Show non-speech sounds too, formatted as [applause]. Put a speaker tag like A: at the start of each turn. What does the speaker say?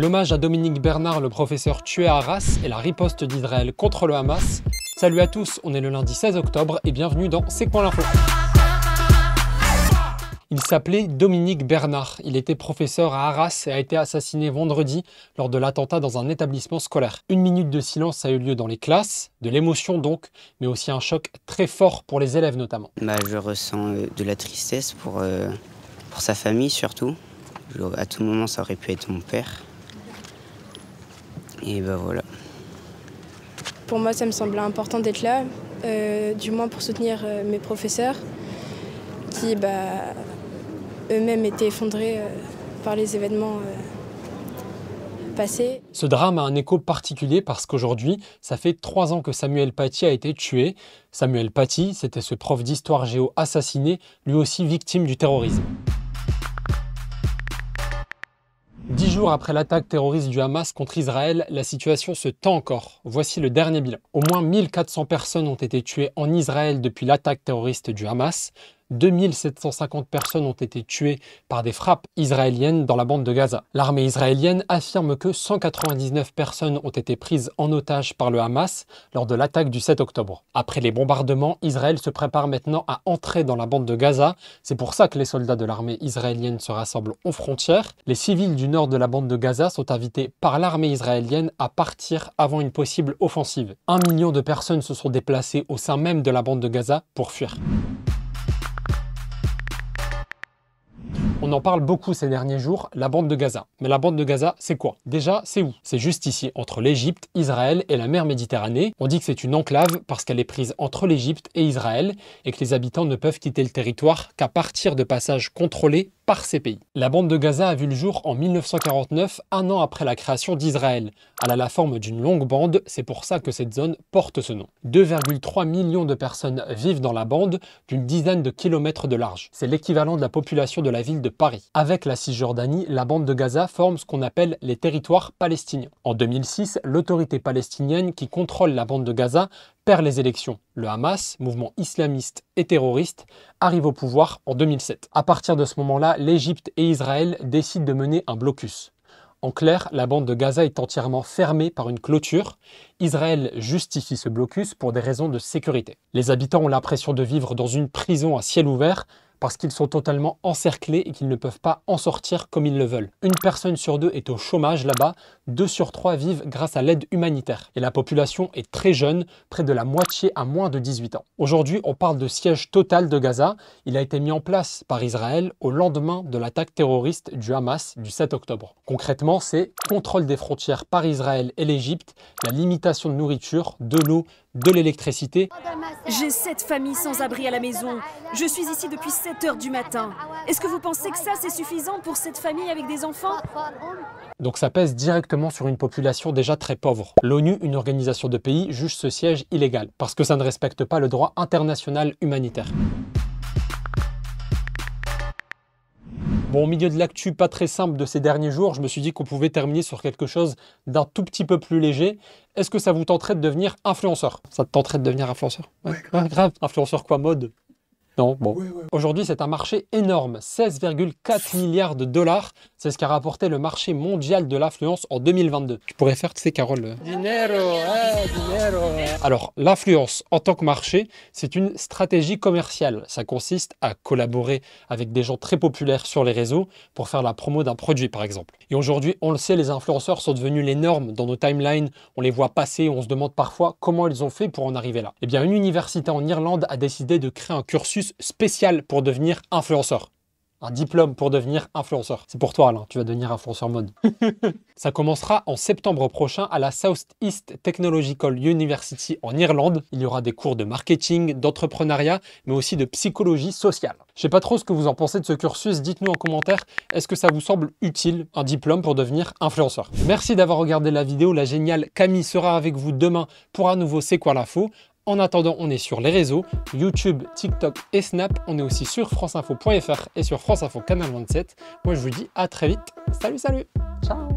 A: L'hommage à Dominique Bernard, le professeur tué à Arras, et la riposte d'Israël contre le Hamas. Salut à tous, on est le lundi 16 octobre et bienvenue dans C'est quoi l'info il s'appelait Dominique Bernard. Il était professeur à Arras et a été assassiné vendredi lors de l'attentat dans un établissement scolaire. Une minute de silence a eu lieu dans les classes, de l'émotion donc, mais aussi un choc très fort pour les élèves notamment. Bah, je ressens euh, de la tristesse pour, euh, pour sa famille surtout. À tout moment, ça aurait pu être mon père. Ben voilà. Pour moi, ça me semblait important d'être là, euh, du moins pour soutenir euh, mes professeurs qui bah, eux-mêmes étaient effondrés euh, par les événements passés. Ce drame a un écho particulier parce qu'aujourd'hui, ça fait trois ans que Samuel Paty a été tué. Samuel Paty, c'était ce prof d'histoire géo assassiné, lui aussi victime du terrorisme. Dix jours après l'attaque terroriste du Hamas contre Israël, la situation se tend encore. Voici le dernier bilan. Au moins 1400 personnes ont été tuées en Israël depuis l'attaque terroriste du Hamas. 2750 personnes ont été tuées par des frappes israéliennes dans la bande de Gaza. L'armée israélienne affirme que 199 personnes ont été prises en otage par le Hamas lors de l'attaque du 7 octobre. Après les bombardements, Israël se prépare maintenant à entrer dans la bande de Gaza. C'est pour ça que les soldats de l'armée israélienne se rassemblent aux frontières. Les civils du nord de la bande de Gaza sont invités par l'armée israélienne à partir avant une possible offensive. Un million de personnes se sont déplacées au sein même de la bande de Gaza pour fuir. On en parle beaucoup ces derniers jours, la bande de Gaza. Mais la bande de Gaza, c'est quoi Déjà, c'est où C'est juste ici, entre l'Égypte, Israël et la mer Méditerranée. On dit que c'est une enclave parce qu'elle est prise entre l'Égypte et Israël et que les habitants ne peuvent quitter le territoire qu'à partir de passages contrôlés par ces pays. La bande de Gaza a vu le jour en 1949, un an après la création d'Israël. Elle a la forme d'une longue bande, c'est pour ça que cette zone porte ce nom. 2,3 millions de personnes vivent dans la bande, d'une dizaine de kilomètres de large. C'est l'équivalent de la population de la ville de Paris. Avec la Cisjordanie, la bande de Gaza forme ce qu'on appelle les territoires palestiniens. En 2006, l'autorité palestinienne qui contrôle la bande de Gaza perd les élections. Le Hamas, mouvement islamiste et terroriste, arrive au pouvoir en 2007. À partir de ce moment-là, l'Égypte et Israël décident de mener un blocus. En clair, la bande de Gaza est entièrement fermée par une clôture. Israël justifie ce blocus pour des raisons de sécurité. Les habitants ont l'impression de vivre dans une prison à ciel ouvert, parce qu'ils sont totalement encerclés et qu'ils ne peuvent pas en sortir comme ils le veulent. Une personne sur deux est au chômage là-bas, 2 sur 3 vivent grâce à l'aide humanitaire. Et la population est très jeune, près de la moitié à moins de 18 ans. Aujourd'hui, on parle de siège total de Gaza. Il a été mis en place par Israël au lendemain de l'attaque terroriste du Hamas du 7 octobre. Concrètement, c'est contrôle des frontières par Israël et l'Égypte, la limitation de nourriture, de l'eau, de l'électricité. J'ai sept familles sans abri à la maison. Je suis ici depuis 7 heures du matin. Est-ce que vous pensez que ça, c'est suffisant pour cette famille avec des enfants Donc ça pèse directement sur une population déjà très pauvre. L'ONU, une organisation de pays, juge ce siège illégal parce que ça ne respecte pas le droit international humanitaire. Bon, au milieu de l'actu pas très simple de ces derniers jours, je me suis dit qu'on pouvait terminer sur quelque chose d'un tout petit peu plus léger. Est-ce que ça vous tenterait de devenir influenceur Ça te tenterait de devenir influenceur ouais, grave. Influenceur quoi, mode Non, bon. Aujourd'hui, c'est un marché énorme, 16,4 milliards de dollars c'est ce qu'a rapporté le marché mondial de l'influence en 2022. Tu pourrais faire, tu sais, Carole. Euh. Dinero, eh, dinero. Eh. Alors, l'influence en tant que marché, c'est une stratégie commerciale. Ça consiste à collaborer avec des gens très populaires sur les réseaux pour faire la promo d'un produit, par exemple. Et aujourd'hui, on le sait, les influenceurs sont devenus les normes dans nos timelines. On les voit passer, on se demande parfois comment ils ont fait pour en arriver là. Eh bien, une université en Irlande a décidé de créer un cursus spécial pour devenir influenceur un diplôme pour devenir influenceur. C'est pour toi Alain, tu vas devenir influenceur mode. [laughs] ça commencera en septembre prochain à la South East Technological University en Irlande. Il y aura des cours de marketing, d'entrepreneuriat, mais aussi de psychologie sociale. Je sais pas trop ce que vous en pensez de ce cursus, dites-nous en commentaire, est-ce que ça vous semble utile, un diplôme pour devenir influenceur Merci d'avoir regardé la vidéo, la géniale Camille sera avec vous demain pour un nouveau C'est quoi l'info en attendant, on est sur les réseaux, YouTube, TikTok et Snap. On est aussi sur franceinfo.fr et sur Franceinfo Canal 27. Moi, je vous dis à très vite. Salut, salut Ciao